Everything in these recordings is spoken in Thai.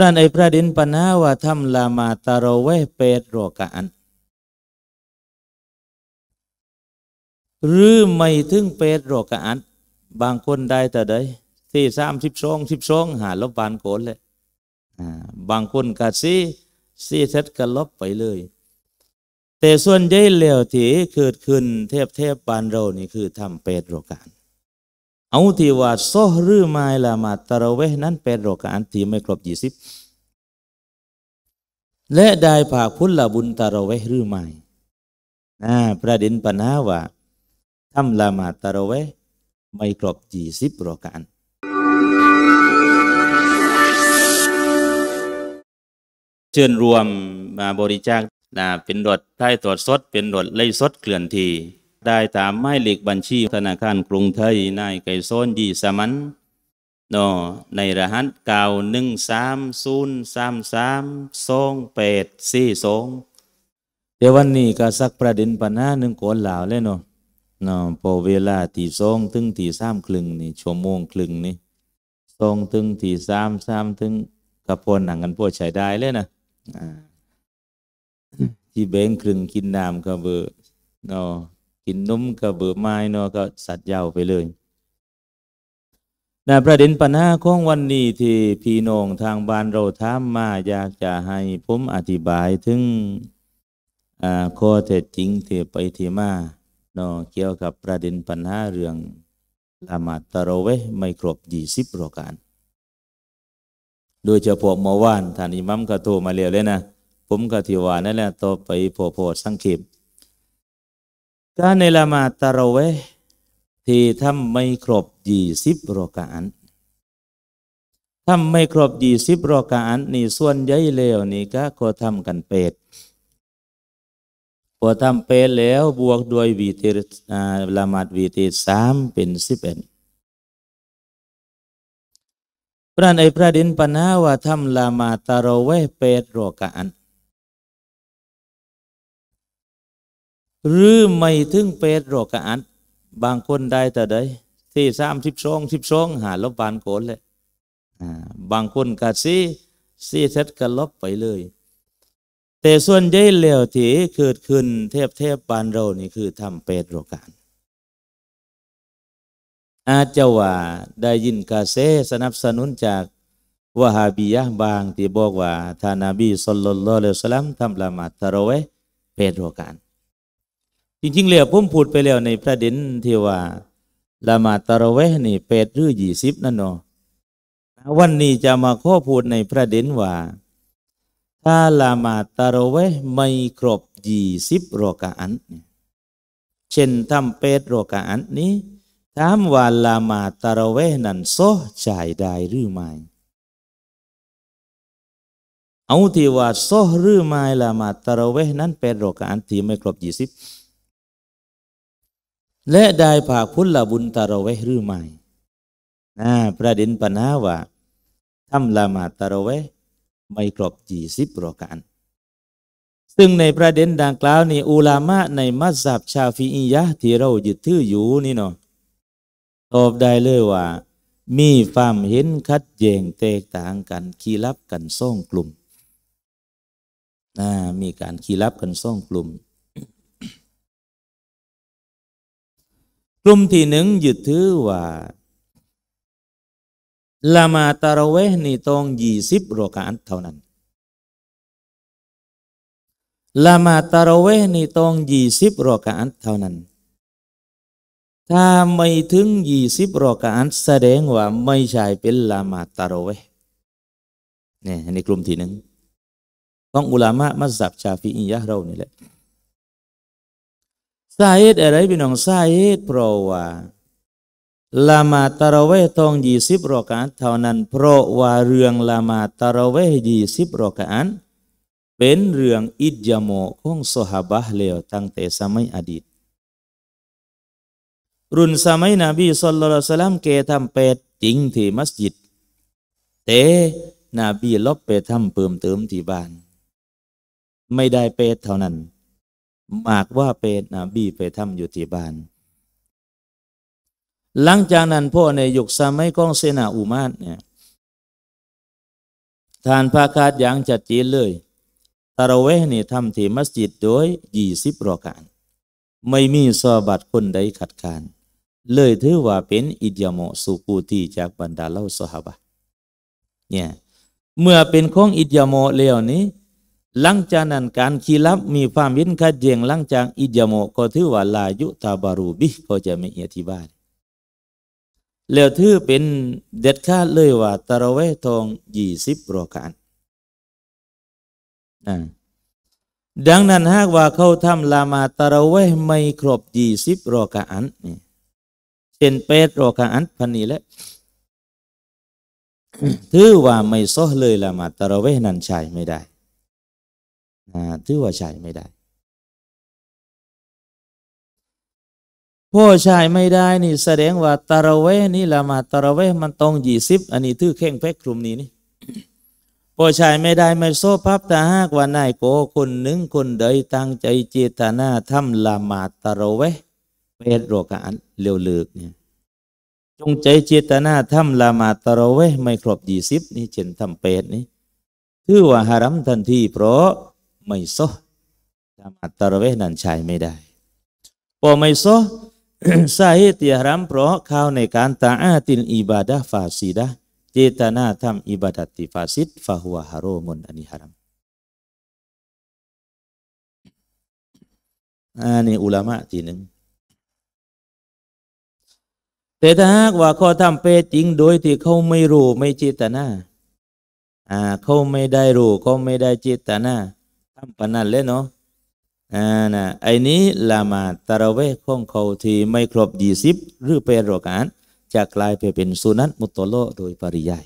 พระนไอพระดินปนาว a w a t า a า l า m า t เ r a w e h pet r o หรือไม่ถึงเปตโรกอันบางคนได้แต่ได้ที่สามสิบสองสิบสองหาลบบานโกนเลย บางคนกดซีซีเซ็ตก็ลบไปเลย แต่ส่วนใหญ่แล้วที่เกิดขึ้นเทพเทพบานเรานี่คือทำเปตโรกอันเอาที่ว่าซหรือไม่ละมาตะระเวนั้นเป็นโรอกานที่ไม่ครบยี่สิบและได้ผากพุทธบุญตะระเวหรือไม่นะประเด็นปัญหาว่าทำละมาตะระเวไม่ครบยี่สิบโรอกานเชิญรวมมาบริจาคนะเป็นดดได้ตรวจสด เป็นดดไล่สด เคลื่อนทีได้ตามไม้เหลกบัญชีธนาคารกรุงไทยนายไก่โซนยีสมันนอในรหัสเก่าหนึ่งสามศูนย์สามสามสองแปดสี่สองเดี๋ยววันนี้ก็สักประเด็นปัญหาหนึ่งโอนหล่าเลยเนาะเนาะพอเวลาตีสองถึงตีสามครึ่งนี่ชั่วโมงครึ่งนี่สองถึงตีสามสามถึงกระพนหนังกันพอใช้ได้เลยนะที่เบงครึ่งกินน้ำก็เบอร์เนาะกินนมกับเบื่อไม้เนาะก็สัตว์ยาวไปเลยนตประเด็นปัญหาของวันนี้ที่พี่น้องทางบ้านเราถามมาอยากจะให้ผมอธิบายถึงข้อเท็จจริงที่ไปที่มาเนาะเกี่ยวกับประเด็นปัญหาเรื่องละหมาดตะเรเวไม่ครบยี่สิบระการโดยเฉพาะเมื่อวานท่านอิมัมกะโทมาเรียวเลยนะผมก็ที่ว่านั่นแหละต่อไปพอพอสังเขตการในละมาตะระเวที่ทำไม่ครบยี่สิบรอกาอันทำไม่ครบยี่สิบรอกาอันนี่ ส่วนใหญ่เลวนี่ก็ขอทำกันเป็ดพอทำเป็ดแล้วบวกด้วยวีติละมาดวีติสามเป็นสิบเอ็ดพระนไอพระดินปนาวะทำละมาตะระเวเป็ดรอกาอันหรือไม่ถึงเปดโรกอันบางคนได้แต่ได้ที่สามสิบสองสิบสองหาลบบานโกนเลยบางคนกดซีซีเซ็ตก็ลบไปเลย แต่ส่วนใหญ่เหล้วที่เกิดขึ้นเทพเทพบานเรานี่คือทำเปดโรกันอาจจะว่าได้ยินกาเซสนับสนุนจากวะฮาบียะบางที่บอกว่าท่านาบีสุลลัลละเะลสลัมทำละหมาดทะเรวะเปเดโรกันจริงๆแล้วผมพูดไปแล้วในประเด็นที่ว่าละมาตระเวนี่แปดหรือยี่สิบนั่นเนาะวันนี้จะมาข้อพูดในประเด็นว่า ถ้าละมาตระเวไม่ครบยี่สิบรอกะอันเช่นทำเป็ดรอกะอันนี้ถามว่าละมาตระเวนั้นโซจ่ายได้หรือไม่เอาที่ว่าโซหรือไม่ละมาตระเวนั้นเป็ดรคกอันที่ไม่ครบยี่สิบและได้ผากพุทธบุญตารวะหรือไม่นะประเด็นปัญหาว่าทำละหมาดตารวะไม่ครบจีสิบรอการ ซึ่งในประเด็นดังกล่าวนี่อุลามะในมัสยิดชาฟีอียะ ที่เรายึดถืออยู่นี่เนาะตอบได้เลยว่า มีความเห็นคัดแย่งแตกต่างกันขีรับกันซ่องกลุ่มมีการขีรับกันซ่องกลุ่มลุ่มที่หนึ่งยึดถือว่าละมาตาระเวนี่ต้องยี่สิบรกานเท่านั้นละมาตาระเวนี่ต้องยี่สิบรกานเท่านั้น ถ้าไม่ถึงยี่สิบรกานแสดงว่าไม่ใช่เป็นละมาตาระเวนี่ในกลุ่มที่หนึ่งของอุลามะมัสยับชาฟิอียะเรานี่แหละซาเอตอะไรพี่น้องซาเอตเพราะว่าละมาตะระเวทองยี่สิบรอกานเท่านั้น เพราะว่าเรื่องละมาตะระเวยี่สิบรอกานเป็นเรื่องอิจโมของสหบะเลวตั้งแต่สมัยอดีต รุ่นสมัยนบีสุลต่านสลามเกทำเปดจริงที่มัสยิดเตนบีลบไปทำเพิ่มเติมที่บ้าน ไม่ได้เปดเท่านั้นหมากว่าเป็นบีไปทำอยู่ที่บ้าน หลังจากนั้น พ่อในยุคสมัยกองเสนาอุมาตเนี่ย ทานพาคาดอย่างจัดจีนเลย ตะระเวนี่ทำที่มัสยิดโดยยี่สิบรอการ ไม่มีซอบัดคนใดขัดขานเลยถือว่าเป็นอิดยามสุกูตีจากบรรดาเล่าสหบะ เนี่ย เมื่อเป็นของอิดยามแล้วนี้หลังจากนั้นการคีรับมีความวินคัดแย้งหลังจากอิจโมก็ถือว่าลายุตาบารูบิก็จะไม่อธิบายแล้วถือเป็นเด็ดขาดเลยว่าตะระเวทองยี่สิบรอการดังนั้นหากว่าเขาทำลามาตะระเวไม่ครบยี่สิบรอการเช่นเปดรอการพันนี้แหละถือว่าไม่ซ้อเลยละมาตะระเวนั้นใช้ไม่ได้นะถือว่าใช่ไม่ได้พ่อชายไม่ได้นี่แสดงว่าตะระเวนี่ละมาตะระเวมันตรงยี่สิบอันนี้ทื่อเข่งเพกคลุมนี้นี่พ่อชายไม่ได้ไม่โซพับแต่หากว่านายโก คนหนึ่งคนใดตั้งใจเจตนาทำละมาตะระเวเวทโรกันเร็วเลือกเนี่ย จงใจเจตนาทำละมาตะระเวไม่ครบยี่สิบนี่เช่นทำเป็ดนี่ถือว่าหารัมทันทีเพราะไม่ซอทำอัตตรเวนันใช้ไม่ได้พอไม่ซอสาเหตุที่รำเพราะเขาในการตาอาตินอิบาดะฟาซิดะเจตนาทำอิบาดติฟาซิดฟาหัวฮารุมุนอันนี้ฮารำมอันนี้อุลามะทีหนึ่งแต่ถ้าหากว่าเขาทำเปจริงโดยที่เขาไม่รู้ไม่เจตนา อ่า เขาไม่ได้รู้เขาไม่ได้เจตนาทำปนันเลยเนาะอ่านะไอ้นี้ละมาตาระเวของเขาที่ไม่ครบยี่สิบหรือเป็นรอกานจะกลายไปเป็นสุนัตมุตโตโลโดยปริยาย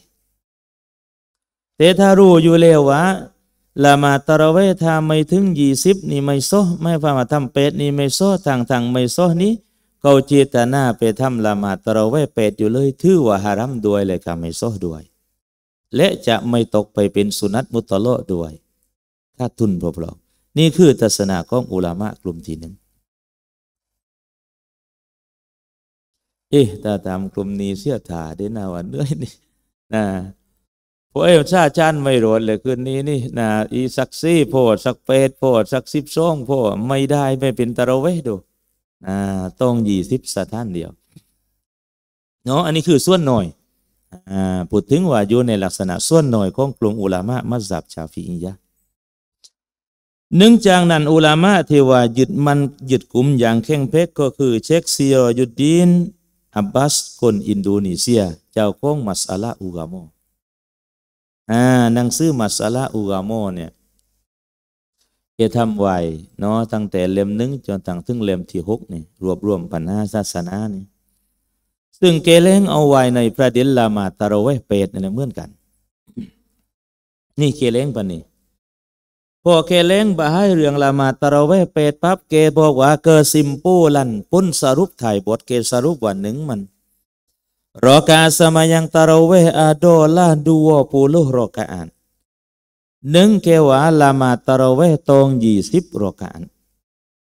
แต่ถ้ารู้อยู่แล้ววละมาตาระเวทาไม่ถึงยี่สิบนี่ไม่โซไม่ัามาทำเป็ดนี่ไม่โซทางทางไม่โซนี้เขาเจตนาไปทำละมาตะระเวเป็ดอยู่เลยถือว่าฮารัมด้วยเลยค่ะไม่ซ้อด้วย และจะไม่ตกไปเป็นสุนัตมุตโตโลด้วยถ้าทุนพอๆนี่คือทัศนะของอุลามะกลุ่มที่หนึ่งเอ๊ะตาตามกลุ่มนี้เสียถาได้นาวันเนื่อยนี่นะพาะเอ้ชาชันไม่รดเลยคืนนี้นี่นะอีสักซี่โพดสักเปดโพด สักสิบซองโพดไม่ได้ไม่เป็นตะรเวดูอ่าต้องยี่สิบสถานเดียวเนาะอันนี้คือส่วนหน่อย อ่าพูดถึงว่าอยู่ในลักษณะส่วนหน่อยของกลุ่มอุลามะมัสยับชาฟีอียะเนื่องจากนั้นอุลามะที่ว่ายึดมันยึดกลุ่มอย่างแข่งเพกก็คือ เช็กซียอยุดดีนอับบาสคนอินโดนีเซีย เจ้าของ มัสลาอุกามออ่านังซื้อมัสลาอุกามอเนี่ยเอทำไวเนาะตั้งแต่เล่มหนึ่งจนตั้งถึงเล่มที่หกนี่รวบรวมปัญหาศาสนานี่ซึ่งเกเล้งเอาไว้ในประเด็นลามาตารเวเปตเนี่ยเหมือนกัน นี่เกเล้งปะนี่พวกเคเล้งบะให้เรื่องละมาตะระเวเปตปับเกบอกว่าเกซิมปูลันปุ่นสรุปถ่ายบทเกสรุปวันหนึ่งมันรอการสมายังตะระเวอาโดละดูวปูลุรอกานหนึ่งเกวาละมาตะระเวตองยี่สิบรอกาน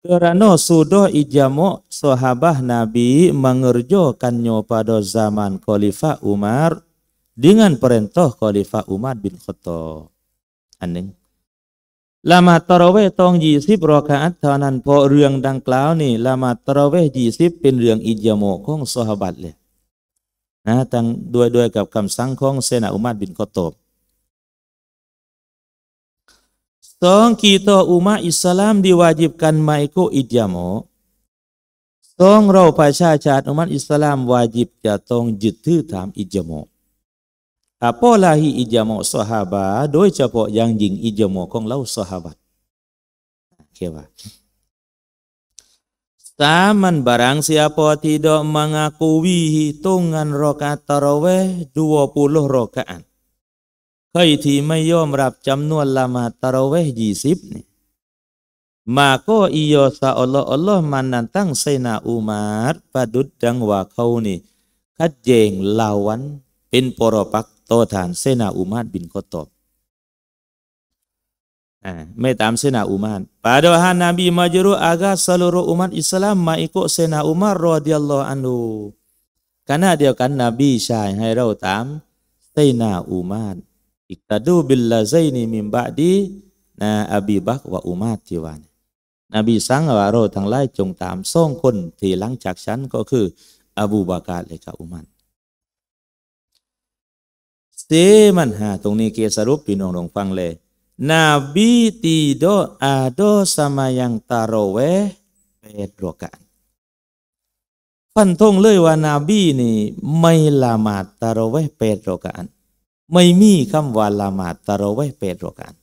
Karena sudah ijamo sahabah Nabi mengerjakannya pada zaman Khalifah Umar dengan perintah Khalifah Umar bin Khattab. Aneh. ละมาตระเวตองยี่สิบรอคาอัตทานันพอเรื่องดังกล่าวนี่ละมาตระเวทยี่สิบเป็นเรื่องอิจโมของสหบัตเลยนะตั้งด้วยด้วยกับคำสั่งของเซนาอุมัดบินกอตบสองกีตออุมาอิสลามดีวาจิบกันไมโกอิจโมสองเราประชาชาติอุมัดอิสลามวาจิบจะต้องยึดถือถามอิจโม apola hi ijamo sahaba doi chapo janjing jing ijamo kong lau sahabat kewa Taman barang siapa tidak mengakui hitungan rokaat taraweh 20 rokaan. Kaiti mayom rap jamnuan lama taraweh 20 nih. Maka iyo Allah Allah menantang Sayyidina Umar padudang wa kau ni. Kajeng lawan pin poropak ต่อทานเซนาอุมาตบินก็ตอบไม่ตามเซนาอุมานปา d ว h a l Nabi majru agar seluruh umat Islam m e n g i k เซนาอุมารรอดิยัลลอฮอันดูขณะเดียวกันนบีชายให้เราตามเสนาอุมานอิกตาดูบิลลาไซนีมิมบะดีนะอบีบักวะอุมาติวานนบีสั่งว่าเราทั้งหลายจงตามสองคนที่หลังจากฉันก็คือ อบูบากาและกับอุมานเซมันหาตรงนี้เกสรุปพี่น้องลองฟังเลยนบีตีโดอาโดสมายังตารวเวเปโรกันพันธงเลยว่านาบีนี่ ไม่ละหมาดตารวเวเปโรกันไม่มีคำว่าละหมาดตารวเวเปโรกัน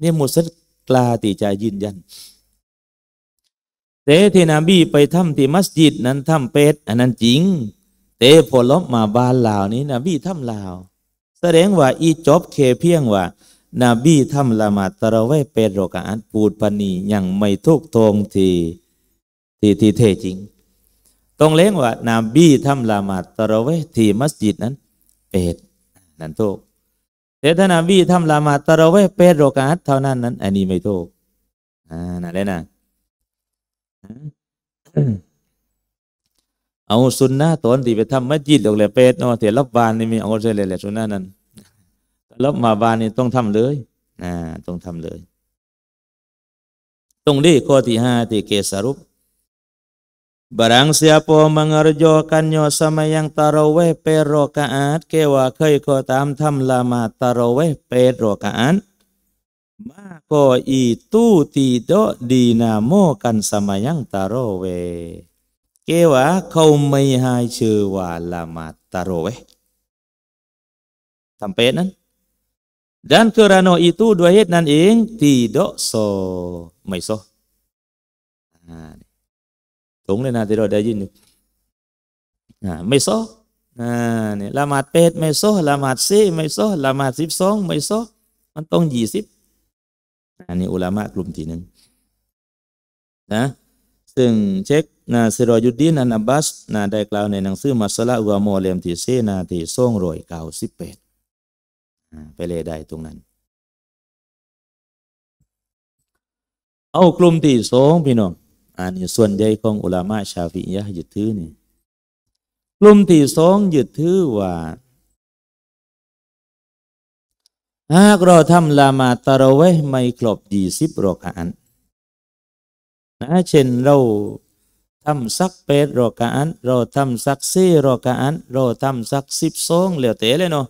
นี่มุสลิกลาติจะยืนยัน แต่ที่นบีไปทำที่มัสยิดนั้นทำเปตอันนั้นจริงเตผลลบมมาบานลาวนี้นบีทำลาวแสดงว่า อีจบเคเพียงว่านาบีทำละมาตระเวเป็นโรกาอันปูดปนียังไม่ทุกทงทีทีทีเทจริง ตรงเล้งว่านาบีทำละมาตระเวทีมัสยิดนั้นเป็ดนั่นทุกแต่ถ้านาบีทำละมาตระเวเป็นโรกาอันเท่านั้นนั้น อันนี้ไม่ทุกอ่านั่นหละนะเอาสุนนะตอนที่ไปทำมัจจิตออกแล้เป็ดเนาะเถรับบานนี่มีเอาใช่เลยแหละสุนนะนั้นรับมาบานนี่ต้องทำเลย อ่าต้องทำเลย ตรงนี้ข้อที่ห้าที่เกสรุปบารังเสียพอมังรโยกันโยสมัยยังตารวเวเปรโรกาอาดเกว่าเคยขอตามทำลามาตารวเวเปรโรกาอัดมาก็อีตู้ตีโดดีนาโมกันสมัยยังตารวเวเกว่าเขาไม่หายชื่อว่าละมาตารวทำเป็นนั้น dan kerana itu dua head nan ing t i d a ดโซไม่โซตรงเลยนะที่เราได้ยินไม่ so ละมาดเป็ดไม่โซละมาดซีไม่โซละมาดสิบสองไม่โซมันต้องยี่สิบอันนี้อุลามะกลุ่มที่หนึ่งนะ ซึ่งเช็คนาซิรอยุดีนอันอับบาสนาได้กล่าวในหนังสือมัสละวโมเลมทีเซนาที่ส่งรอยเก่าสิบเป็ดไปเลยได้ตรงนั้น เอากลุ่มที่สองพี่น้องอันนี้ส่วนใหญ่ของอุลามะชาฟิยะยึดถือ นี่ กลุ่มที่สองยึดถือ ว่าหากเราทำละมาตะระเวไม่ครบดีสิบรอกอันนะเช่นเราทำสักเป็ดรอกาอันเราทำสักซี่รอกาอันเราทำสักสิบสองเหลือเตะเลยเนาะ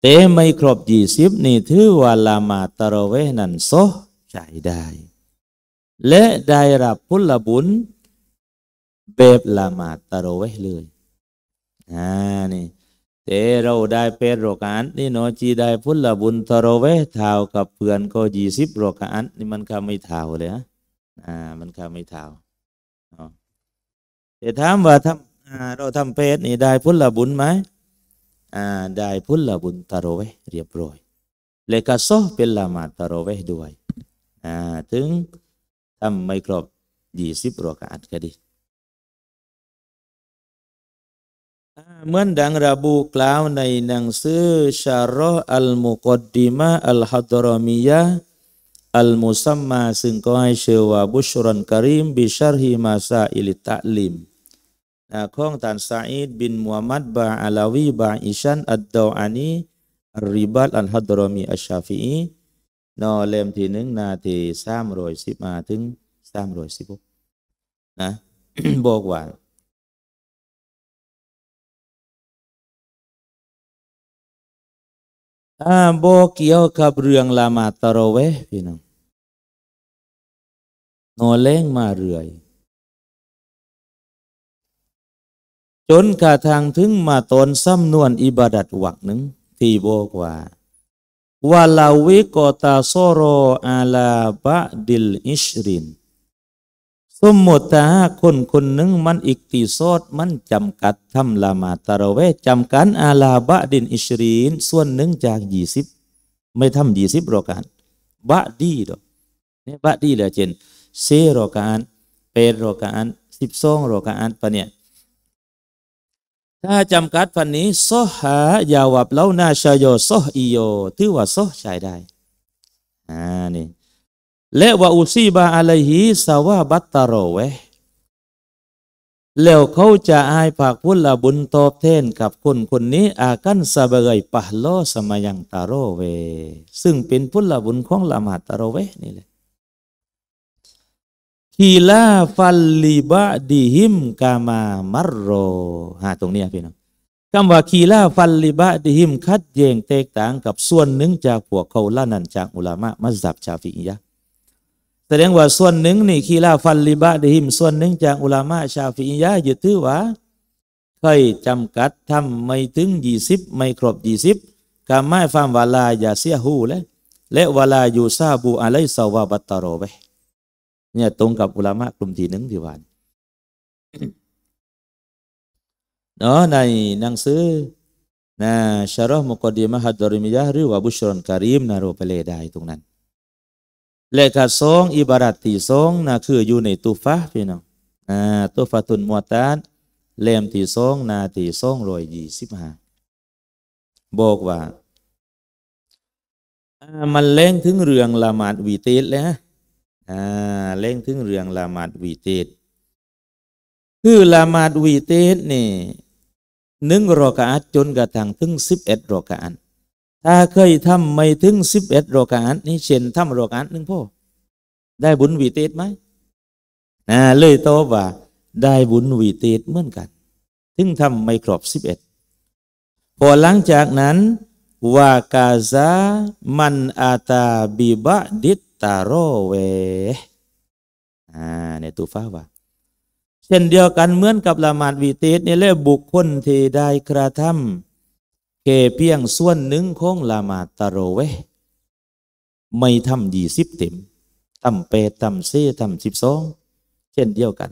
เตะไม่ครบยี่สิบนี่ถือว่าละมาตระเวนันโซใจได้ และได้รับพุลบุญเบบละมาตระเวเลย อ่า นี่เตเราได้เป็ดรอกาันนี่เนาะจีได้พุลบุญตระเวเท่ากับเพื่อนก็ยี่สิบรอกาันนี่มันก็ไม่เท่าเลยฮะอ่า มันก็ไม่เท่าแต่ถามว่าทำเราทำเพศนี่ได้พุทธบุญไหมได้พุทธบุญตารเวเรียบร้อยเลกาโซเป็นละมาตารเวด้วยถึงทำไม่ครบยี่สิบรอกาดก็ดีเหมือนดังระบุกล่าวในหนังสือชารออัลมุกดดิมาอัลฮัดรอมียาอัลมุซัมมา ซึ่งก็ให้เชื่อว่าบุชรอนกริมบิชารฮิมาซาอิลิตะลิมของท่านซาอิดบินมูฮัมมัดบาอาลาวีบาอิชันอัดดออันีริบัตอันฮัดรอมีอัชชาฟีนอเลมที่หนึ่งนาทีสามร้อยสิบมาถึงสามร้อยสิบหกนะบอกว่าอาบอเกี่ยวกับเรื่องละมาตะรเวพี่น้องนอเล่งมาเรื่อยจนกระทั่งถึงมาตนซ้ำนวนอิบาดัดวักหนึ่งที่บอกว่าว่าลาวิกตาโซโรอาลาบะดิลอิชรินสมมติถ้าคนคนหนึ่งมันอิกติซอดมันจำกัดทำละมาตาระเวจำกันอาลาบะดินอิชรินส่วนหนึ่งจากยี่สิบไม่ทำยี่สิบรอการบะดีดอกเนี่ยบะดีเลยอช่นเซรอการเปรรอการสิบสองรอการปะเนี่ยถ้าจำกัดฟันนี้ซอหายาวับเล่านาชายโยซออีโยถือว่าซอใช้ได้ อ่านี่ และวาอุซีบาอะไรฮีสาวาบัตตารรเวแล้วเขาจะอายผากพุละบุญตอบแทนกับคนคนนี้ อากันสบายปะโลสมายังตารรเว ซึ่งเป็นพุละบุญของละหมาตารรเวนี่แหละคีลาฟัลลิบะดิหิมกามามารโรฮะตรงนี้พี่น้องคำว่าคีลาฟัลลิบะดิหิมคัดแย่งแตกต่างกับส่วนหนึ่งจากพวกเขาล่านันจากอุลามะมัซับชาฟิอียะแสดงว่าส่วนหนึ่งนี่คีลาฟัลลิบะดิหิม ส่วนหนึ่งจากอุลามะชาฟิอียะยึดถือว่าเคยจำกัดทำไม่ถึงยี่สิบไม่ครบยี่สิบกามาฟามวาลาอย่าเสียหูเลยและวาลาอยู่ซาบูอะไรสวาบัตตารไปเนี่ยตรงกับอุลามะกลุ่มที่หนึ่งที่วานเนาะในหนังสือนะชารอห์มุกดีมหัดดริมยะหรือว่าบุชรอนการีมนารูเปเลไดยตรงนั้นเลขาสองอิบารัตที่สองนะคืออยู่ในตูฟะพี่น้องอ่าตูฟะตุนมัวตานเล่มที่สองนาที่สองรอยยี่สิบห้าบอกว่ามันเล่งถึงเรื่องละหมาดวีเตสแล้วอ่าเล่งถึงเรื่องละหมาดวีเตดคือละหมาดวีเตดนี่หนึ่งรอกาอัดจนกระทั่ง ถึงสิบเอ็ดรอกาอัดถ้าเคยทำไม่ถึงสิบเอ็ดรอกาอัดนี่เช่นทำรอกาอัดหนึ่งพ่อได้บุญวีเตดไหมนะ เลยโตว่า ได้บุญวีเตดเหมือนกัน ถึงทำไม่ครบสิบเอ็ดพอหลังจากนั้น วากาซา มันอาตาบิบะดิตตาโรเวอ่า ในตูฟ้าว่า เช่นเดียวกัน เหมือนกับละหมาดวีติสนี่แหละบุคคลที่ได้กระทำเกเพียงส่วนหนึ่งของละหมาดตาโรเวไม่ทำยี่สิบเต็มทำเปทำเซทำสิบสองเช่นเดียวกัน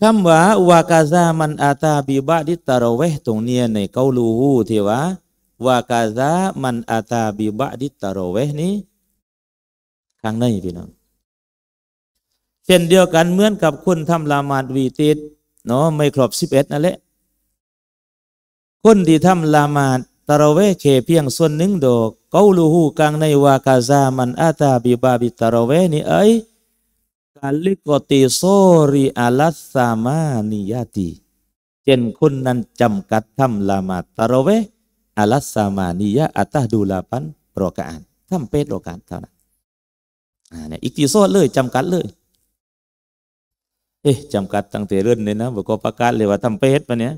คำว่าวากาซามันอาตาบิบะดิตารเวตรงเนี้ยในเกาลูฮูที่ว่าวากาซา มันอาตาบิบะดิตาโรเวนี้ข้างในพี่น้องเช่นเดียวกันเหมือนกับคนทำลามาดวีติดเนาะไม่ครบสิบเอ็ดนั่นแหละ คนที่ทำลามาดตารเวเคเพียงส่วนหนึ่งดอกเกาลูหูกลางในวากาซา มันอาตาบิบาบิตารเวนี้เอ้ยกาลิกติโซริอาลัสสามานิยาติ เช่นคนนั้นจำกัดทำลามาดตารเว a ั a สามานียะอัต a ดูลา a ันร r กาอันทำเป็ดโรกานเท่านั้นอเนี่ยอิกติโซ่เลยจำกัดเลย เอ๊ะจำกัดตั้งแต่เรื่องเลยนะบอกก็ประกาศเลยว่าทำเป็ดปะเนี้ย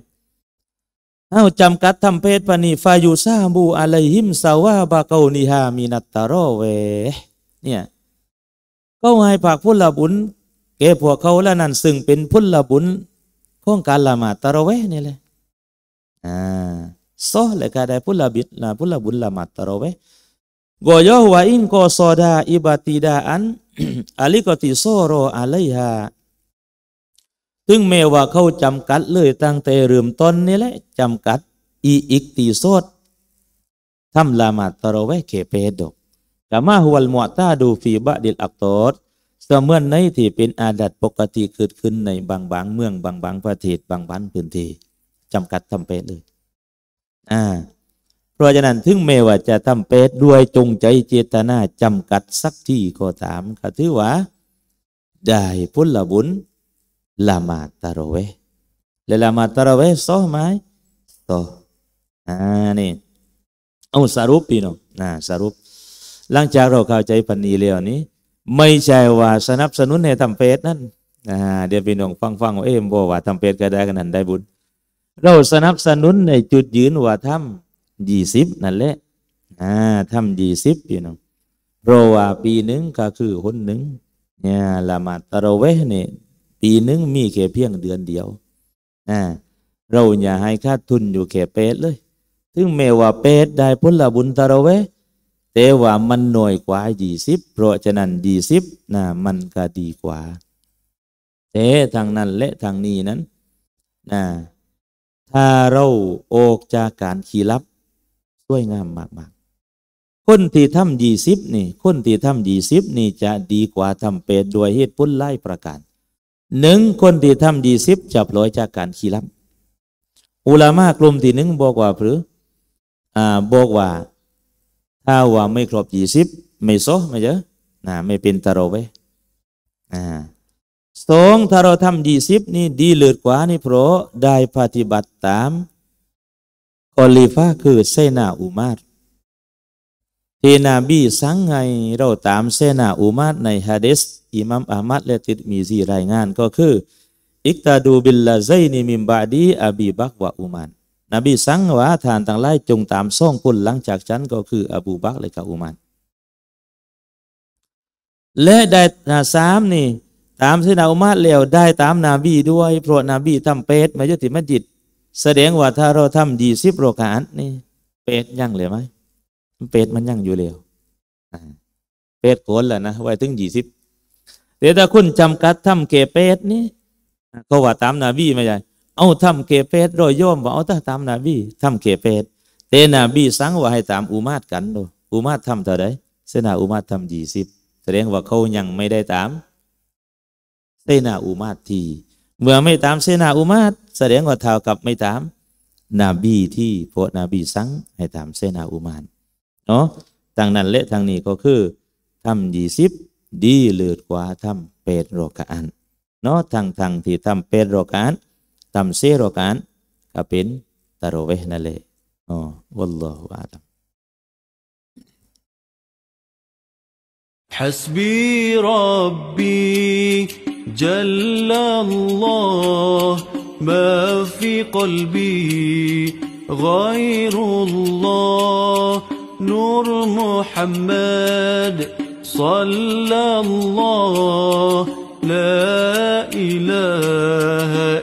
เอาจำกัดทำเพศปะนีฟายูซาบูอะไรหิมสาวาบาเกานิฮามินัตตารอเว เนี่ยก็ให้ผักพุทธบุญเก็บพวกเขาและนั่น ซึ่งเป็นพุทธบุญของการละหมาดตารเวนี่เลยอ่า soleh k a ด a p u l ล b บ l a pula bulla m a t a r อ w e g o อ o wa in ko soda i b a t อ d a อ n a l i k ติโซโรอ a ล a i h a ซึ่งแม้ว่าเขาจำกัดเลยตั้งแต่เริ่มต้นนี่แหละจำกัดอีอิกตีโซดทำละหมาตะระเวเคเปดกกามาฮวลมอตาดูฟีบะดิลอักตอดเสมือนในที่เป็นอาดัดปกติเกิดขึ้นในบางบางเมืองบางบางประเทศบางบ้านพื้นที่จำกัดทำเปเลยอ่าเพราะฉะนั้นถึงแม้ว่าจะทำเป็ดด้วยจงใจเจตนาจำกัดสักที่ก็ตามก็ถือว่า ได้ผลบุญละมาตารเวและละมาตารเวสอไหมสออ่านี่เอาสรุปพี่น้องนะสรุป หลังจากเราเข้าใจปัญญีแล้วนี้ ไม่ใช่ว่าสนับสนุนให้ทำเป็ดนั่นอ่าเดี๋ยวพี่น้องฟังฟัง เอ้ยบอกว่าทำเป็ดก็ได้กนนันได้บุญเราสนับสนุนในจุดยืนว่าถ้ำยี่สิบนั่นแหละอ่าถ้ำยี่สิบพี่น้อง เพราะว่าปีหนึ่งก็คือหนหนึ่งเนี่ยละมาตระเวนี่ปีหนึ่งมีแค่เพียงเดือนเดียวอ่าเราอย่าให้ค่าทุนอยู่แค่เป็ดเลย ถึงแม้ว่าเป็ดได้ผลบุญตระเวแต่ว่ามันหน่วยกว่ายี่สิบ เพราะฉะนั้นยี่สิบน่ะมันก็ดีกว่าแต่ทางนั้นและทางนี้นั้น น่ะถ้าเราออกจากการขี่รับสวยงามมากๆ คนที่ทำยี่สิบนี่คนที่ทำยี่สิบนี่จะดีกว่าทำเปรตด้วยเหตุผลไล่ประการหนึ่งคนที่ทำยี่สิบจะปล่อยจากการขี่รับอุลามะกลุ่มที่หนึ่งบอกว่าหรือ อ่า บอกว่า ถ้าว่าไม่ครบยี่สิบไม่โซไม่เจอนะไม่เป็นตะโรเวอ่าสองถ้าเราทำยี่สิบนี่ ดีเลิศกว่า นี่เพราะ ได้ปฏิบัติตามกอลีฟาคือเซนาอุมารทีนาบีสังไงเราตามเซนาอุมารในฮะเดสอิมัมอามัด และติดมีซีรายงานก็คือ อิกตาดูบิลลาไซนิมิมบาดี อบีบักวะอุมานนบีสังว่า ทานต่างไล่จงตามส่องคนหลังจากฉันก็คือ อบูบักและกะอุมานและได้นาสามนี่ตามที่นาอุมาตเลวได้ตามนาบีด้วยเพราะนาบีทำเป็ดมายุติมัจิตแสดงว่าถ้าเราทำยี่สิบโรกาสนี่เป็ดยั่งเลยไหมเป็ดมันยั่งอยู่เล้วเป็ดโลนแหละนะไว้ถึงยี่สิบแต่ถ้าคุณจำกัดทำเกเป็ดนี่ก็ว่าตามนาบีไม่ใช่เอาทำเกเป็ดรอยย่อมว่าเอาถ้าตามนาบีทำเกเป็ดเตนาบีสั่งว่าให้ตามอุมาตกันดูอุมาตทำเท่าไดเสนาอุมาตทำยี่สิบแสดงว่าเขายังไม่ได้ตามเสนาอุมาตที เมื่อไม่ตามเสนาอุมาตแสดงว่าเท่ากับไม่ตามนาบีที่พระนาบีสั่งให้ตามเสนาอุมานเนาะทางนั้นและทางนี้ก็คือทำยี่สิบดีเลือดกว่าทำเปรดโรกานเนาะทางทางที่ทำเปรดโรกานทำเซโรกานก็เป็นตารเวนั่นเลยอ๋อวัลลอฮฺอาลัม حسبي ربي جل الله ما في قلبي غير الله نور محمد صلى الله لا إله